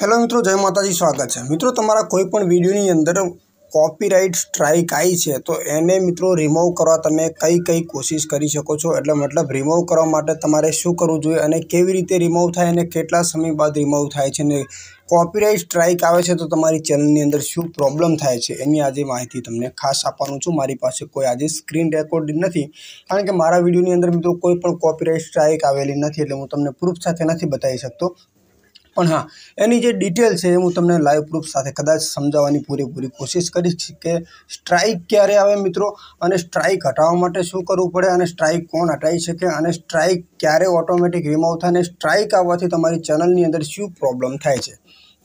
hello મિત્રો જય માતાજી સ્વાગત છે મિત્રો તમારા કોઈપણ વિડીયોની અંદર કોપીરાઇટ સ્ટ્રાઇક આવી છે તો એને મિત્રો રિમૂવ કરવા તમે કઈ કઈ કોશિશ કરી શકો છો એટલે મતલબ રિમૂવ કરવા માટે તમારે શું કરવું જોઈએ અને કેવી રીતે રિમૂવ થાય અને કેટલા સમય બાદ રિમૂવ થાય છે અને કોપીરાઇટ સ્ટ્રાઇક આવે છે તો તમારી ચેનલની અંદર શું પ્રોબ્લેમ થાય છે એની આજે માહિતી તમને ખાસ આપવાનું છું મારી પાસે કોઈ આજે સ્ક્રીન રેકોર્ડ નથી કારણ કે મારા વિડીયોની અંદર મિત્રો કોઈ પણ કોપીરાઇટ સ્ટ્રાઇક આવેલી નથી એટલે હું તમને પ્રૂફ સાથે નથી બતાવી શકતો પણ હા એની જે ડિટેલ છે એ હું તમને લાઈવ પ્રૂફ સાથે કદાચ સમજાવવાની પૂરેપૂરી કોશિશ કરીશ કે સ્ટ્રાઇક ક્યારે આવે મિત્રો અને સ્ટ્રાઇક હટાવવા માટે શું કરવું પડે અને સ્ટ્રાઇક કોણ હટાવી શકે અને સ્ટ્રાઇક ક્યારે ઓટોમેટિક રિમૂવ થાય અને સ્ટ્રાઇક આવવાથી તમારી ચેનલની અંદર શું પ્રોબ્લેમ થાય છે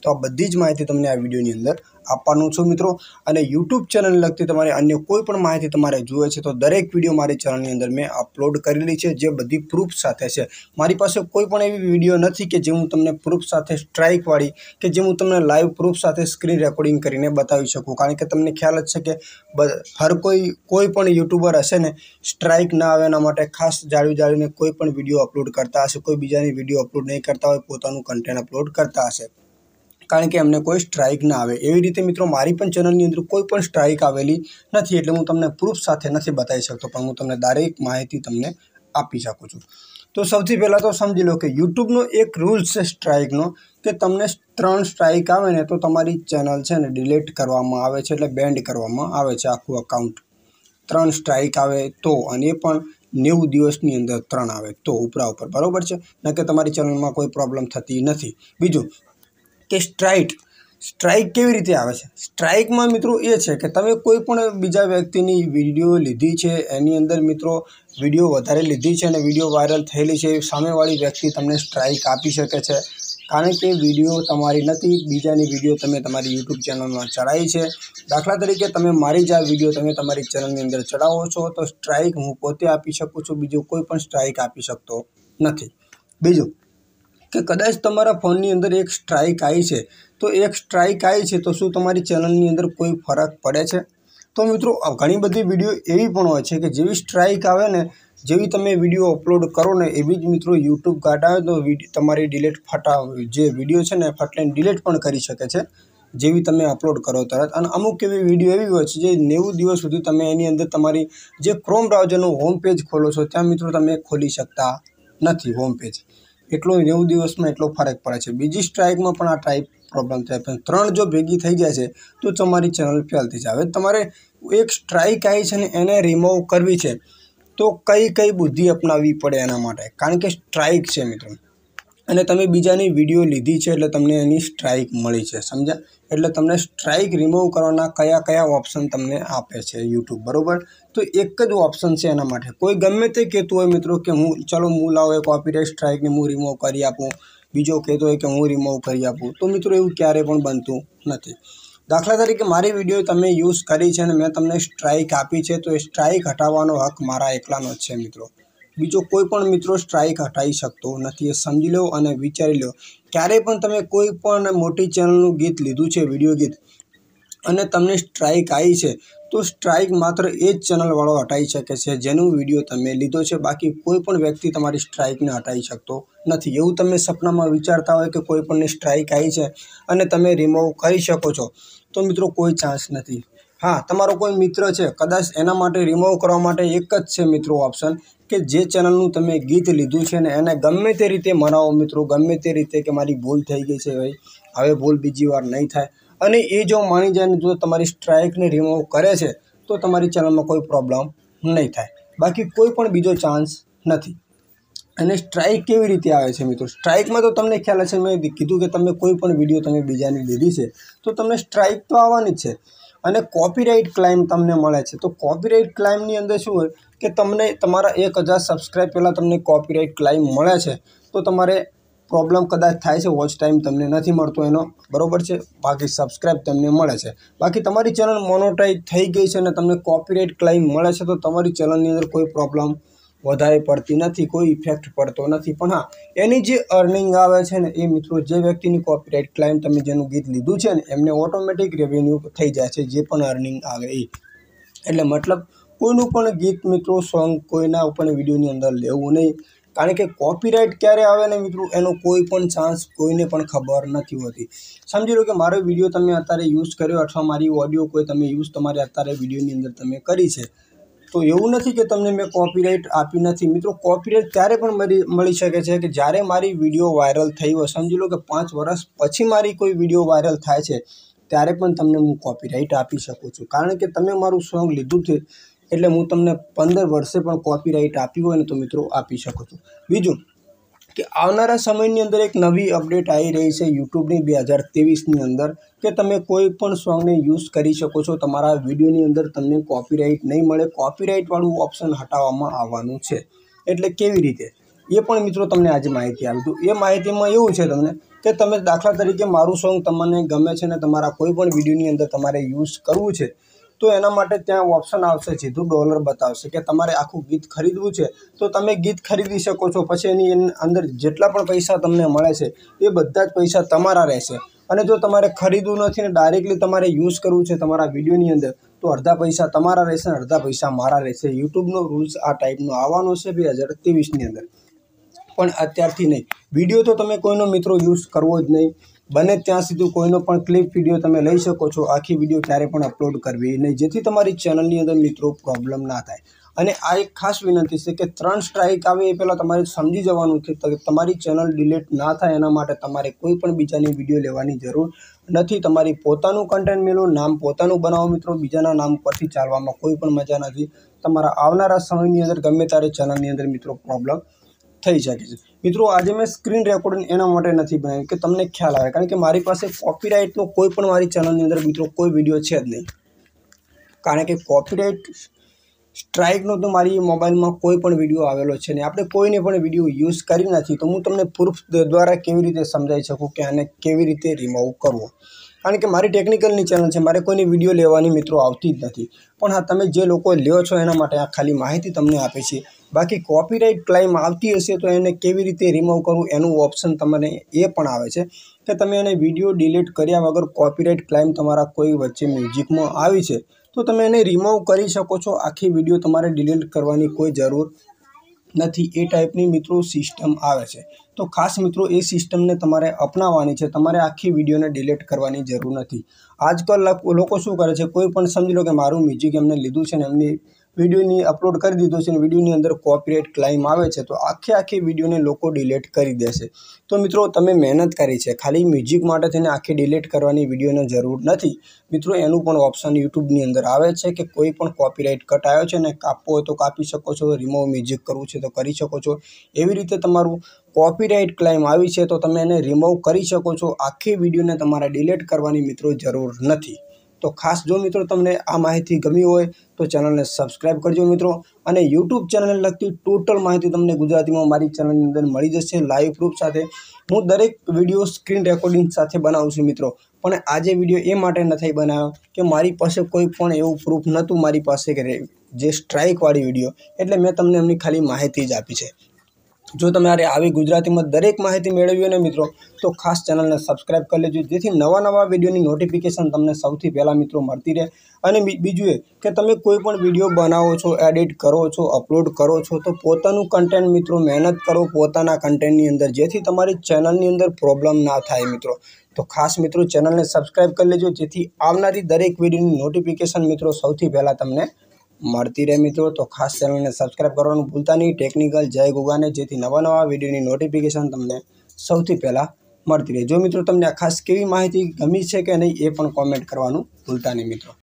તો આ બધી જ માહિતી તમને આ વિડીયોની અંદર આપવાનું છું મિત્રો અને યુટ્યુબ ચેનલ લગતી તમારે અન્ય કોઈ પણ માહિતી તમારે જોઈએ છે તો દરેક વિડીયો મારી ચેનલની અંદર મેં અપલોડ કરેલી છે જે બધી પ્રૂફ સાથે છે મારી પાસે કોઈ પણ એવી વિડીયો નથી કે જે હું તમને પ્રૂફ સાથે સ્ટ્રાઇકવાળી કે જે હું તમને લાઈવ પ્રૂફ સાથે સ્ક્રીન રેકોર્ડિંગ કરીને બતાવી શકું કારણ કે તમને ખ્યાલ જ છે કે હર કોઈ કોઈ પણ યુટ્યુબર હશે ને સ્ટ્રાઇક ના આવે એના માટે ખાસ જાળવી જાળવીને કોઈ પણ વિડીયો અપલોડ કરતા હશે કોઈ બીજાની વિડીયો અપલોડ નહીં કરતા હોય પોતાનું કન્ટેન્ટ અપલોડ કરતા હશે કારણ કે એમને કોઈ સ્ટ્રાઇક ના આવે એવી રીતે મિત્રો મારી પણ ચેનલની અંદર કોઈ પણ સ્ટ્રાઇક આવેલી નથી એટલે હું તમને પ્રૂફ સાથે નથી બતાવી શકતો પણ હું તમને દરેક માહિતી તમને આપી શકું છું તો સૌથી પહેલાં તો સમજી લો કે યુટ્યુબનો એક રૂલ છે સ્ટ્રાઇકનો કે તમને ત્રણ સ્ટ્રાઇક આવે ને તો તમારી ચેનલ છે ને ડિલીટ કરવામાં આવે છે એટલે બેન્ડ કરવામાં આવે છે આખું અકાઉન્ટ ત્રણ સ્ટ્રાઇક આવે તો અને પણ નેવું દિવસની અંદર ત્રણ આવે તો ઉપરા ઉપર બરાબર છે ન કે તમારી ચેનલમાં કોઈ પ્રોબ્લેમ થતી નથી બીજું કે સ્ટ્રાઇક સ્ટ્રાઇક કેવી રીતે આવે છે સ્ટ્રાઇકમાં મિત્રો એ છે કે તમે કોઈ પણ બીજા વ્યક્તિની વિડીયો લીધી છે એની અંદર મિત્રો વિડીયો વધારે લીધી છે અને વિડીયો વાયરલ થયેલી છે સામેવાળી વ્યક્તિ તમને સ્ટ્રાઇક આપી શકે છે કારણ કે વિડીયો તમારી નથી બીજાની વિડીયો તમે તમારી યુટ્યુબ ચેનલમાં ચડાવી છે દાખલા તરીકે તમે મારી જ આ વિડીયો તમે તમારી ચેનલની અંદર ચડાવો છો તો સ્ટ્રાઇક હું પોતે આપી શકું છું બીજું કોઈ પણ સ્ટ્રાઇક આપી શકતો નથી બીજું કે કદાચ તમારા ફોનની અંદર એક સ્ટ્રાઇક આવી છે તો એક સ્ટ્રાઇક આવી છે તો શું તમારી ચેનલની અંદર કોઈ ફરક પડે છે તો મિત્રો ઘણી બધી વિડીયો એવી પણ હોય છે કે જેવી સ્ટ્રાઇક આવે ને જેવી તમે વિડીયો અપલોડ કરો ને એવી જ મિત્રો યુટ્યુબ કાઢ આવે તો તમારી ડિલેટ ફટા જે વિડીયો છે ને ફટલાઈન ડિલેટ પણ કરી શકે છે જેવી તમે અપલોડ કરો તરત અને અમુક એવી વિડીયો એવી હોય છે જે નેવું દિવસ સુધી તમે એની અંદર તમારી જે ક્રોમ બ્રાઉઝરનું હોમ પેજ ખોલો છો ત્યાં મિત્રો તમે ખોલી શકતા નથી હોમ પેજ એટલો નેવું દિવસમાં એટલો ફરક પડે છે બીજી સ્ટ્રાઇકમાં પણ આ ટાઈપ પ્રોબ્લેમ થાય પણ ત્રણ જો ભેગી થઈ જાય છે તો તમારી ચેનલ ફેલ થઈ જાય તમારે એક સ્ટ્રાઇક આવી છે ને એને રિમૂવ કરવી છે તો કઈ કઈ બુદ્ધિ અપનાવવી પડે એના માટે કારણ કે સ્ટ્રાઇક છે મિત્રો અને તમે બીજાની વિડીયો લીધી છે એટલે તમને એની સ્ટ્રાઇક મળી છે સમજ્યા એટલે તમને સ્ટ્રાઇક રિમૂવ કરવાના કયા કયા ઓપ્શન તમને આપે છે યુટ્યુબ બરાબર તો એક જ ઓપ્શન છે એના માટે કોઈ ગમે તે કહેતું હોય મિત્રો કે હું ચલો હું લાવો એ કોપીરાઇટ સ્ટ્રાઇકને હું રિમૂવ કરી આપું બીજો કહેતો હોય કે હું રિમૂવ કરી આપું તો મિત્રો એવું ક્યારેય પણ બનતું નથી દાખલા તરીકે મારી વિડીયો તમે યુઝ કરી છે અને મેં તમને સ્ટ્રાઇક આપી છે તો એ સ્ટ્રાઇક હટાવવાનો હક મારા એકલાનો જ છે મિત્રો બીજો કોઈ પણ મિત્રો સ્ટ્રાઇક હટાવી શકતો નથી એ સમજી લો અને વિચારી લો ક્યારેય પણ તમે કોઈ પણ મોટી ચેનલનું ગીત લીધું છે વિડીયો ગીત અને તમને સ્ટ્રાઇક આવી છે તો સ્ટ્રાઇક માત્ર એ જ ચેનલવાળો હટાવી શકે છે જેનું વિડીયો તમે લીધો છે બાકી કોઈ પણ વ્યક્તિ તમારી સ્ટ્રાઇકને હટાવી શકતો નથી એવું તમે સપનામાં વિચારતા હોય કે કોઈ પણની સ્ટ્રાઇક આવી છે અને તમે રિમૂવ કરી શકો છો તો મિત્રો કોઈ ચાન્સ નથી હા તમારો કોઈ મિત્ર છે કદાચ એના માટે રીમુવ કરવા માટે એક જ છે મિત્રો ઓપ્શન કે જે ચેનલ નું તમે ગીત લીધું છે અને એને ગમમેતે રીતે મરાવો મિત્રો ગમમેતે રીતે કે મારી ભૂલ થઈ ગઈ છે ભાઈ હવે ભૂલ બીજી વાર નઈ થાય અને એ જો માની જાય ને જો તમારી સ્ટ્રાઈક ને રીમુવ કરે છે તો તમારી ચેનલ માં કોઈ પ્રોબ્લેમ નઈ થાય બાકી કોઈ પણ બીજો ચાન્સ નથી અને સ્ટ્રાઈક કેવી રીતે આવે છે મિત્રો સ્ટ્રાઈક માં તો તમને ખ્યાલ હશે મેં કીધું કે તમે કોઈ પણ વિડિયો તમે બીજાની લીધી છે તો તમને સ્ટ્રાઈક તો આવવાની છે અને કોપીરાઇટ ક્લાઇમ તમને મળે છે તો કોપીરાઇટ ક્લાઇમની અંદર શું હોય કે તમને તમારા એક હજાર સબસ્ક્રાઈબ પહેલાં તમને કોપીરાઇટ ક્લાઇમ મળે છે તો તમારે પ્રોબ્લેમ કદાચ થાય છે વોચ ટાઈમ તમને નથી મળતો એનો બરાબર છે બાકી સબસ્ક્રાઇબ તમને મળે છે બાકી તમારી ચેનલ મોનોટાઈઝ થઈ ગઈ છે અને તમને કોપીરાઇટ ક્લાઇમ મળે છે તો તમારી ચેનલની અંદર કોઈ પ્રોબ્લેમ વધારે પડતી નથી કોઈ ઇફેક્ટ પડતો નથી પણ હા એની જે અર્નિંગ આવે છે ને એ મિત્રો જે વ્યક્તિની કોપીરાઇટ ક્લાઇમ તમે જેનું ગીત લીધું છે ને એમને ઓટોમેટિક રેવન્યુ થઈ જાય છે જે પણ અર્નિંગ આવે એ એટલે મતલબ કોઈનું પણ ગીત મિત્રો સોંગ કોઈના પણ વિડીયોની અંદર લેવું નહીં કારણ કે કોપીરાઇટ ક્યારે આવે ને મિત્રો એનો કોઈ પણ ચાન્સ કોઈને પણ ખબર નથી હોતી સમજી લો કે મારો વિડીયો તમે અત્યારે યુઝ કર્યો અથવા મારી ઓડિયો કોઈ તમે યુઝ તમારે અત્યારે વિડીયોની અંદર તમે કરી છે તો એવું નથી કે તમને મેં કોપીરાઇટ આપી નથી મિત્રો કોપીરાઇટ ત્યારે પણ મળી મળી શકે છે કે જ્યારે મારી વિડીયો વાયરલ થઈ હોય સમજી લો કે પાંચ વર્ષ પછી મારી કોઈ વિડીયો વાયરલ થાય છે ત્યારે પણ તમને હું કોપીરાઇટ આપી શકું છું કારણ કે તમે મારું સોંગ લીધું છે એટલે હું તમને પંદર વર્ષે પણ કોપીરાઇટ આપી હોય ને તો મિત્રો આપી શકું છું બીજું કે આવનારા સમયની અંદર એક નવી અપડેટ આવી રહી છે યુટ્યુબની બે હજાર ત્રેવીસની અંદર કે તમે કોઈ પણ સોંગને યુઝ કરી શકો છો તમારા વિડીયોની અંદર તમને કોપીરાઇટ નહીં મળે કોપીરાઇટવાળું ઓપ્શન હટાવવામાં આવવાનું છે એટલે કેવી રીતે એ પણ મિત્રો તમને આજે માહિતી આપી હતું એ માહિતીમાં એવું છે તમને કે તમે દાખલા તરીકે મારું સોંગ તમને ગમે છે ને તમારા કોઈ પણ વિડીયોની અંદર તમારે યુઝ કરવું છે તો એના માટે ત્યાં ઓપ્શન આવશે સીધું ડોલર બતાવશે કે તમારે આખું ગીત ખરીદવું છે તો તમે ગીત ખરીદી શકો છો પછી એની અંદર જેટલા પણ પૈસા તમને મળે છે એ બધા જ પૈસા તમારા રહેશે અને જો તમારે ખરીદવું નથી ને ડાયરેક્ટલી તમારે યુઝ કરવું છે તમારા વિડીયોની અંદર તો અડધા પૈસા તમારા રહેશે અને અડધા પૈસા મારા રહેશે યુટ્યુબનો રૂલ્સ આ ટાઈપનો આવવાનો છે બે હજાર ત્રેવીસની અંદર પણ અત્યારથી નહીં વિડીયો તો તમે કોઈનો મિત્રો યુઝ કરવો જ નહીં બને ત્યાં સુધી કોઈનો પણ ક્લિપ વિડીયો તમે લઈ શકો છો આખી વિડીયો ક્યારે પણ અપલોડ કરવી નહીં જેથી તમારી ચેનલની અંદર મિત્રો પ્રોબ્લેમ ના થાય અને આ એક ખાસ વિનંતી છે કે ત્રણ સ્ટ્રાઇક આવે એ પહેલાં તમારે સમજી જવાનું કે તમારી ચેનલ ડિલીટ ના થાય એના માટે તમારે કોઈ પણ બીજાની વિડીયો લેવાની જરૂર નથી તમારી પોતાનું કન્ટેન્ટ મેળવો નામ પોતાનું બનાવો મિત્રો બીજાના નામ પરથી ચાલવામાં કોઈ પણ મજા નથી તમારા આવનારા સમયની અંદર ગમે ત્યારે ચેનલની અંદર મિત્રો પ્રોબ્લેમ થઈ શકે છે મિત્રો આજે મેં સ્ક્રીન રેકોર્ડિંગ એના માટે નથી બનાવ્યું કે તમને ખ્યાલ આવે કારણ કે મારી પાસે કોપીરાઇટનો કોઈ પણ મારી ચેનલની અંદર મિત્રો કોઈ વિડીયો છે જ નહીં કારણ કે કોપીરાઇટ સ્ટ્રાઇકનો તો મારી મોબાઈલમાં કોઈ પણ વિડીયો આવેલો છે ને આપણે કોઈને પણ વિડીયો યુઝ કરી નથી તો હું તમને પ્રૂફ દ્વારા કેવી રીતે સમજાવી શકું કે આને કેવી રીતે રિમૂવ કરવો કારણ કે મારી ટેકનિકલની ચેનલ છે મારે કોઈની વિડીયો લેવાની મિત્રો આવતી જ નથી પણ હા તમે જે લોકો લ્યો છો એના માટે આ ખાલી માહિતી તમને આપે છે બાકી કોપીરાઇટ ક્લાઇમ આવતી હશે તો એને કેવી રીતે રિમૂવ કરવું એનું ઓપ્શન તમને એ પણ આવે છે કે તમે એને વિડીયો ડિલીટ કર્યા વગર કોપીરાઇટ ક્લાઇમ તમારા કોઈ વચ્ચે મ્યુઝિકમાં આવી છે તો તમે એને રિમૂવ કરી શકો છો આખી વિડીયો તમારે ડિલીટ કરવાની કોઈ જરૂર નથી એ ટાઈપની મિત્રો સિસ્ટમ આવે છે તો ખાસ મિત્રો એ સિસ્ટમને તમારે અપનાવવાની છે તમારે આખી વિડીયોને ડિલીટ કરવાની જરૂર નથી આજકાલ લોકો શું કરે છે કોઈ પણ સમજી લો કે મારું મ્યુઝિક એમને લીધું છે ને એમની વિડીયોની અપલોડ કરી દીધો છે અને વિડીયોની અંદર કોપીરાઇટ ક્લાઇમ આવે છે તો આખે આખી વિડીયોને લોકો ડિલેટ કરી દેશે તો મિત્રો તમે મહેનત કરી છે ખાલી મ્યુઝિક માટે તેને આખી ડિલેટ કરવાની વિડીયોને જરૂર નથી મિત્રો એનું પણ ઓપ્શન યુટ્યુબની અંદર આવે છે કે કોઈ પણ કોપીરાઇટ કટ આવ્યો છે ને કાપવો હોય તો કાપી શકો છો રિમૂવ મ્યુઝિક કરવું છે તો કરી શકો છો એવી રીતે તમારું કોપીરાઇટ ક્લાઇમ આવી છે તો તમે એને રિમૂવ કરી શકો છો આખી વિડીયોને તમારે ડિલેટ કરવાની મિત્રો જરૂર નથી તો ખાસ જો મિત્રો તમને આ માહિતી ગમી હોય તો ચેનલને સબસ્ક્રાઈબ કરજો મિત્રો અને યુટ્યુબ ચેનલને લગતી ટોટલ માહિતી તમને ગુજરાતીમાં મારી ચેનલની અંદર મળી જશે લાઈવ પ્રૂફ સાથે હું દરેક વિડીયો સ્ક્રીન રેકોર્ડિંગ સાથે બનાવું છું મિત્રો પણ આજે વિડીયો એ માટે નથી બનાવ્યો કે મારી પાસે કોઈ પણ એવું પ્રૂફ નહોતું મારી પાસે કે જે સ્ટ્રાઇકવાળી વિડીયો એટલે મેં તમને એમની ખાલી માહિતી જ આપી છે જો તમારે આવી ગુજરાતીમાં દરેક માહિતી મેળવી હોય ને મિત્રો તો ખાસ ચેનલને સબસ્ક્રાઈબ કરી લેજો જેથી નવા નવા વિડીયોની નોટિફિકેશન તમને સૌથી પહેલાં મિત્રો મળતી રહે અને બીજું એ કે તમે કોઈપણ વિડીયો બનાવો છો એડિટ કરો છો અપલોડ કરો છો તો પોતાનું કન્ટેન્ટ મિત્રો મહેનત કરો પોતાના કન્ટેન્ટની અંદર જેથી તમારી ચેનલની અંદર પ્રોબ્લેમ ના થાય મિત્રો તો ખાસ મિત્રો ચેનલને સબસ્ક્રાઈબ કરી લેજો જેથી આવનારી દરેક વિડીયોની નોટિફિકેશન મિત્રો સૌથી પહેલાં તમને મળતી રહે મિત્રો તો ખાસ ચેનલને સબસ્ક્રાઈબ કરવાનું ભૂલતા નહીં ટેકનિકલ જય ગુગાને જેથી નવા નવા વિડીયોની નોટિફિકેશન તમને સૌથી પહેલાં મળતી રહે જો મિત્રો તમને આ ખાસ કેવી માહિતી ગમી છે કે નહીં એ પણ કોમેન્ટ કરવાનું ભૂલતા નહીં મિત્રો